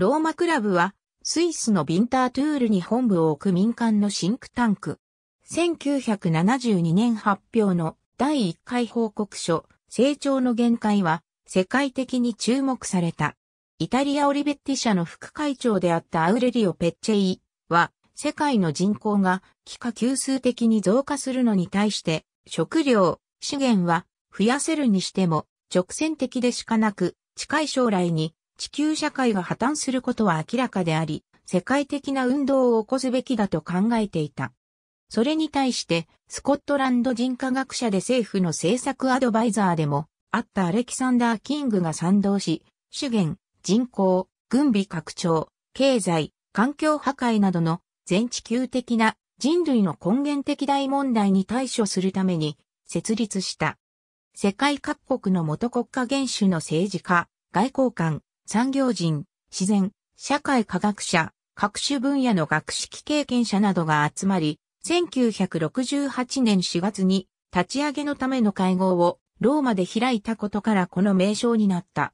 ローマクラブは、スイスのビンタートゥールに本部を置く民間のシンクタンク。1972年発表の第1回報告書、成長の限界は、世界的に注目された。イタリアオリベッティ社の副会長であったアウレリオ・ペッチェイは、世界の人口が気化級数的に増加するのに対して、食料、資源は増やせるにしても直線的でしかなく、近い将来に地球社会が破綻することは明らかであり、世界的な運動を起こすべきだと考えていた。それに対して、スコットランド人科学者で政府の政策アドバイザーでも、あったアレキサンダー・キングが賛同し、資源、人口、軍備拡張、経済、環境破壊などの全地球的な人類の根源的大問題に対処するために設立した。世界各国の元国家元首の政治家、外交官、産業人、自然、社会科学者、各種分野の学識経験者などが集まり、1968年4月に立ち上げのための会合をローマで開いたことからこの名称になった。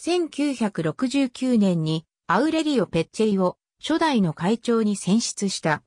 1969年にアウレリオ・ペッチェイを初代の会長に選出した。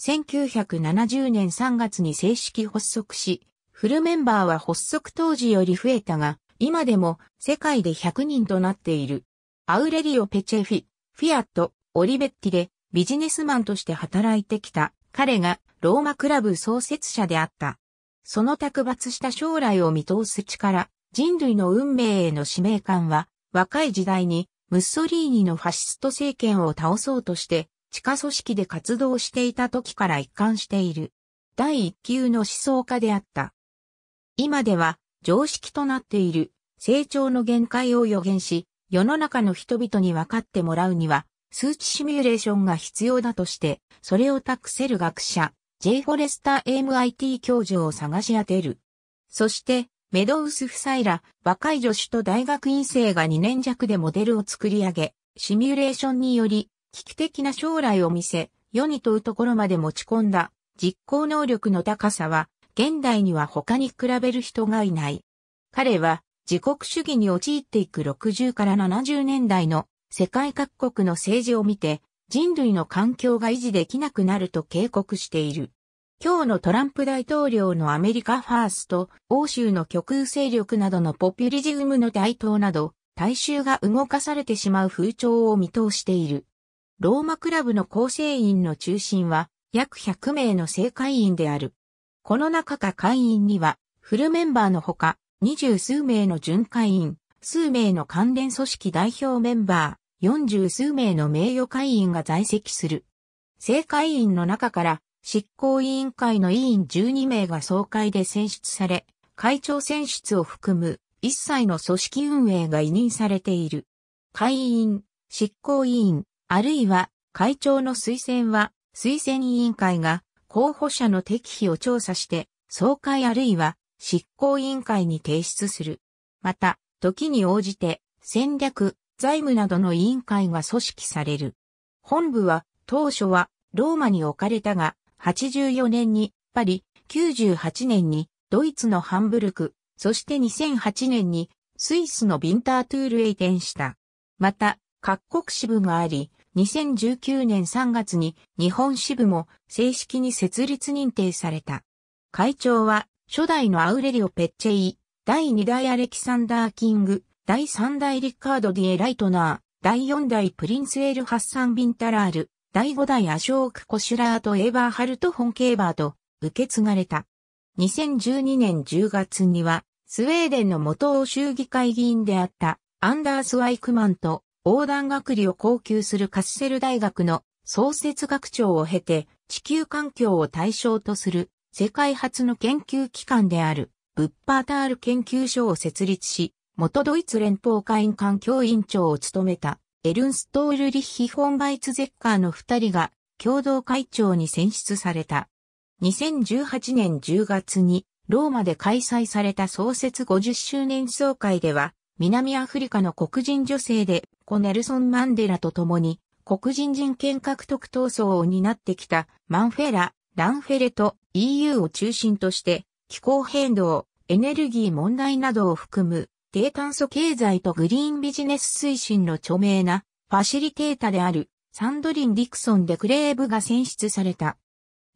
1970年3月に正式発足し、フルメンバーは発足当時より増えたが、今でも世界で100人となっている。アウレリオ・ペチェフィ、フィアット、オリベッティでビジネスマンとして働いてきた彼がローマクラブ創設者であった。その卓抜した将来を見通す力、人類の運命への使命感は若い時代にムッソリーニのファシスト政権を倒そうとして地下組織で活動していた時から一貫している。第一級の思想家であった。今では常識となっている成長の限界を予言し、世の中の人々に分かってもらうには、数値シミュレーションが必要だとして、それを託せる学者、J. フォレスター MIT 教授を探し当てる。そして、メドウス夫妻ら若い助手と大学院生が2年弱でモデルを作り上げ、シミュレーションにより危機的な将来を見せ、世に問うところまで持ち込んだ実行能力の高さは、現代には他に比べる人がいない。彼は自国主義に陥っていく60から70年代の世界各国の政治を見て人類の環境が維持できなくなると警告している。今日のトランプ大統領のアメリカファースト、欧州の極右勢力などのポピュリズムの台頭など、大衆が動かされてしまう風潮を見通している。ローマクラブの構成員の中心は約100名の正会員である。この中か会員にはフルメンバーのほか二十数名の巡回員、数名の関連組織代表メンバー、四十数名の名誉会員が在籍する。正会員の中から執行委員会の委員12名が総会で選出され、会長選出を含む一切の組織運営が委任されている。会員、執行委員、あるいは会長の推薦は推薦委員会が候補者の適否を調査して、総会あるいは執行委員会に提出する。また、時に応じて、戦略、財務などの委員会が組織される。本部は、当初は、ローマに置かれたが、84年に、パリ、98年に、ドイツのハンブルク、そして2008年に、スイスのビンタートゥールへ移転した。また、各国支部があり、2019年3月に日本支部も正式に設立認定された。会長は初代のアウレリオ・ペッチェイ、第2代アレキサンダー・キング、第3代リッカード・ディエ・ライトナー、第4代プリンス・エル・ハッサン・ビンタラール、第5代アショーク・コシュラーとエーバー・ハルト・ホン・ケーバーと受け継がれた。2012年10月には、スウェーデンの元欧州議会議員であったアンダース・ワイクマンと横断学理を高級するカッセル大学の創設学長を経て地球環境を対象とする世界初の研究機関である、ブッパータール研究所を設立し、元ドイツ連邦会員環境委員長を務めた、エルンストール・リッヒ・ホンバイツ・ゼッカーの二人が、共同会長に選出された。2018年10月に、ローマで開催された創設50周年総会では、南アフリカの黒人女性で、コネルソン・マンデラと共に、黒人人権獲得闘争を担ってきたマンフェラ、ランフェレと EU を中心として、気候変動、エネルギー問題などを含む、低炭素経済とグリーンビジネス推進の著名なファシリテータであるサンドリン・ディクソン・デクレーブが選出された。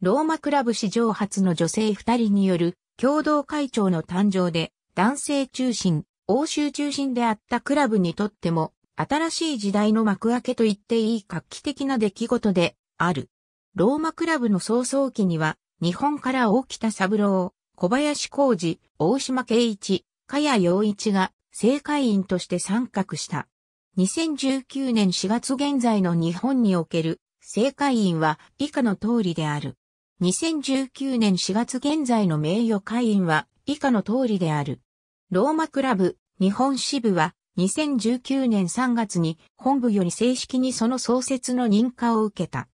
ローマクラブ史上初の女性二人による共同会長の誕生で男性中心、欧州中心であったクラブにとっても新しい時代の幕開けと言っていい画期的な出来事である。ローマクラブの早々期には、日本から大北三郎、小林浩二、大島圭一、加谷陽一が正会員として参画した。2019年4月現在の日本における正会員は以下の通りである。2019年4月現在の名誉会員は以下の通りである。ローマクラブ日本支部は2019年3月に本部より正式にその創設の認可を受けた。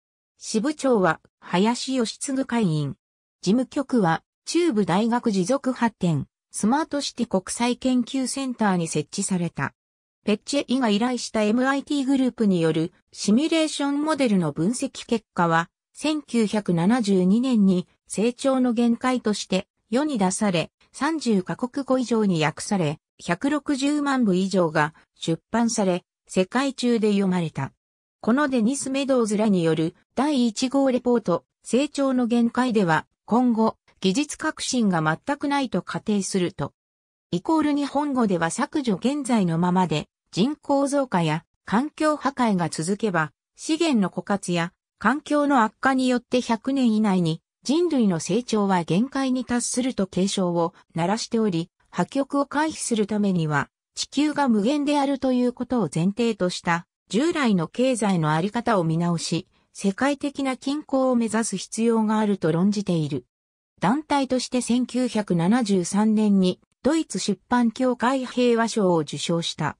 支部長は林義継会員。事務局は中部大学持続発展スマートシティ国際研究センターに設置された。ペッチェイが依頼した MIT グループによるシミュレーションモデルの分析結果は、1972年に成長の限界として世に出され、30カ国語以上に訳され、160万部以上が出版され、世界中で読まれた。このデニス・メドウズらによる第1号レポート、成長の限界では、今後、技術革新が全くないと仮定すると。イコール日本語では削除現在のままで、人口増加や環境破壊が続けば、資源の枯渇や環境の悪化によって100年以内に人類の成長は限界に達すると警鐘を鳴らしており、破局を回避するためには地球が無限であるということを前提とした従来の経済のあり方を見直し、世界的な均衡を目指す必要があると論じている。団体として1973年にドイツ出版協会平和賞を受賞した。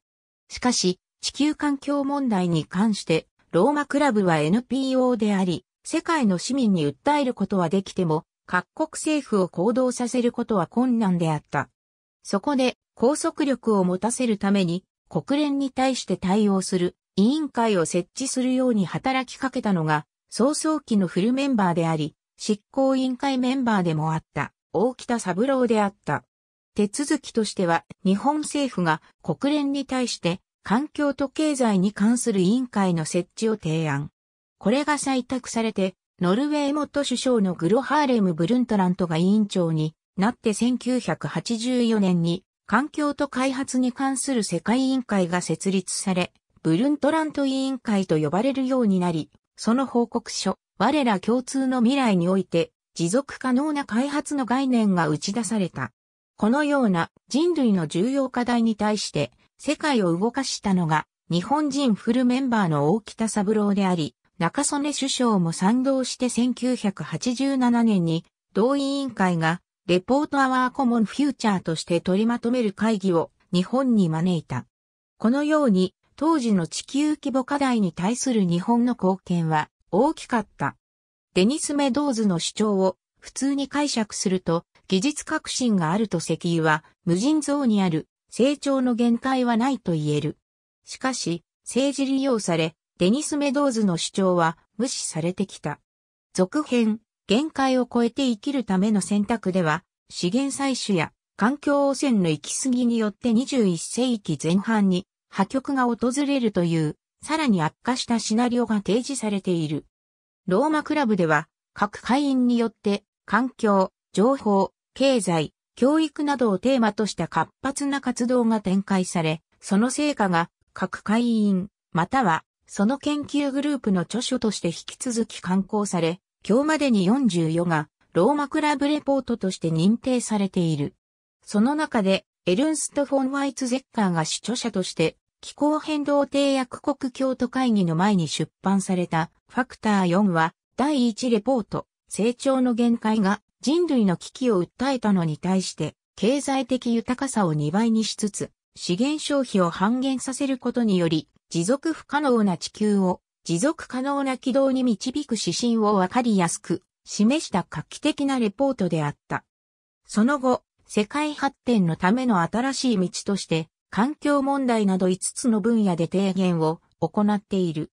しかし、地球環境問題に関して、ローマクラブは NPO であり、世界の市民に訴えることはできても、各国政府を行動させることは困難であった。そこで、拘束力を持たせるために、国連に対して対応する委員会を設置するように働きかけたのが、早々期のフルメンバーであり、執行委員会メンバーでもあった、大北三郎であった。手続きとしては、日本政府が国連に対して、環境と経済に関する委員会の設置を提案。これが採択されて、ノルウェー元首相のグロハーレム・ブルントラントが委員長になって1984年に環境と開発に関する世界委員会が設立され、ブルントラント委員会と呼ばれるようになり、その報告書、我ら共通の未来において、持続可能な開発の概念が打ち出された。このような人類の重要課題に対して世界を動かしたのが日本人フルメンバーの大北三郎であり、中曽根首相も賛同して1987年に同委員会がレポートアワーコモンフューチャーとして取りまとめる会議を日本に招いた。このように当時の地球規模課題に対する日本の貢献は大きかった。デニス・メドーズの主張を普通に解釈すると、技術革新があると石油は無尽蔵にある成長の限界はないと言える。しかし、政治利用され、デニス・メドーズの主張は無視されてきた。続編、限界を超えて生きるための選択では、資源採取や環境汚染の行き過ぎによって21世紀前半に破局が訪れるという、さらに悪化したシナリオが提示されている。ローマクラブでは、各会員によって、環境、情報、経済、教育などをテーマとした活発な活動が展開され、その成果が各会員、またはその研究グループの著書として引き続き刊行され、今日までに44がローマクラブレポートとして認定されている。その中でエルンスト・フォン・ワイツゼッカーが主著者として気候変動締約国京都会議の前に出版されたファクター4は第1レポート成長の限界が人類の危機を訴えたのに対して経済的豊かさを2倍にしつつ資源消費を半減させることにより持続不可能な地球を持続可能な軌道に導く指針をわかりやすく示した画期的なレポートであった。その後、世界発展のための新しい道として環境問題など5つの分野で提言を行っている。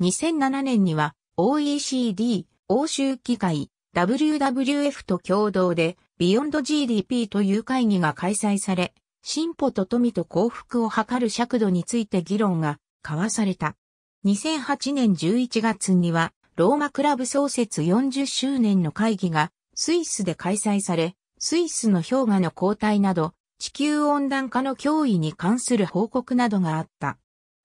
2007年には OECD、欧州議会、WWF と共同で、ビヨンド GDP という会議が開催され、進歩と富と幸福を図る尺度について議論が交わされた。2008年11月には、ローマクラブ創設40周年の会議がスイスで開催され、スイスの氷河の交代など、地球温暖化の脅威に関する報告などがあった。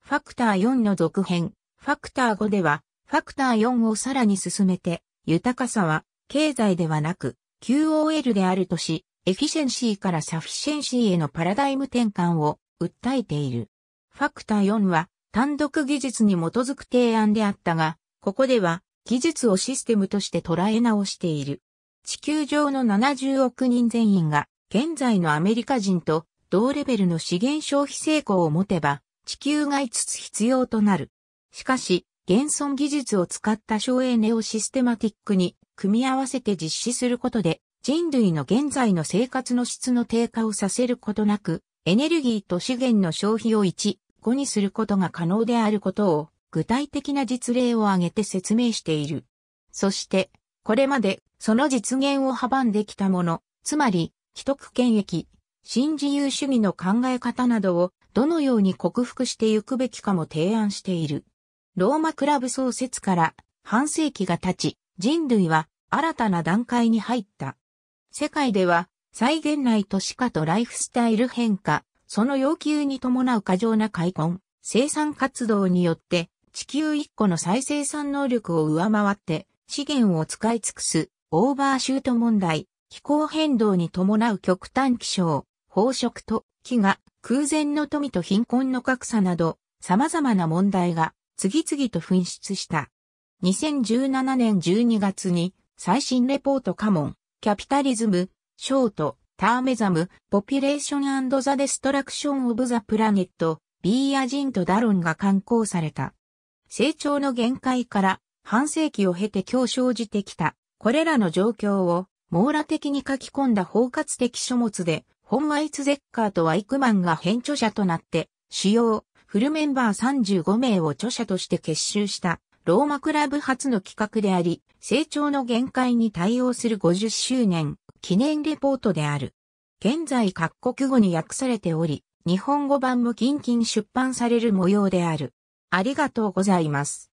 ファクター4の続編、ファクター5では、ファクター4をさらに進めて、豊かさは、経済ではなく、QOL であるとし、エフィシェンシーからサフィシェンシーへのパラダイム転換を訴えている。ファクター4は、単独技術に基づく提案であったが、ここでは、技術をシステムとして捉え直している。地球上の70億人全員が現在のアメリカ人と同レベルの資源消費成功を持てば、地球が5つ必要となる。しかし、現存技術を使った省エネをシステマティックに組み合わせて実施することで、人類の現在の生活の質の低下をさせることなく、エネルギーと資源の消費を1、5にすることが可能であることを、具体的な実例を挙げて説明している。そして、これまでその実現を阻んできたもの、つまり既得権益、新自由主義の考え方などをどのように克服してゆくべきかも提案している。ローマクラブ創設から半世紀が経ち、人類は新たな段階に入った。世界では再現内都市化とライフスタイル変化、その要求に伴う過剰な開墾、生産活動によって地球1個の再生産能力を上回って資源を使い尽くすオーバーシュート問題、気候変動に伴う極端気象、飽食と飢餓、空前の富と貧困の格差など、様々な問題が次々と噴出した。2017年12月に最新レポートカモン、キャピタリズム、ショート、ターメザム、ポピュレーションザ・デストラクション・オブ・ザ・プラネット、ビーアジンとダロンが刊行された。成長の限界から半世紀を経て今日生じてきた、これらの状況を網羅的に書き込んだ包括的書物で、ホン・ワイツゼッカーとワイクマンが編著者となって、主要、フルメンバー35名を著者として結集した、ローマクラブ初の企画であり、成長の限界に対応する50周年、記念レポートである。現在各国語に訳されており、日本語版も近々出版される模様である。ありがとうございます。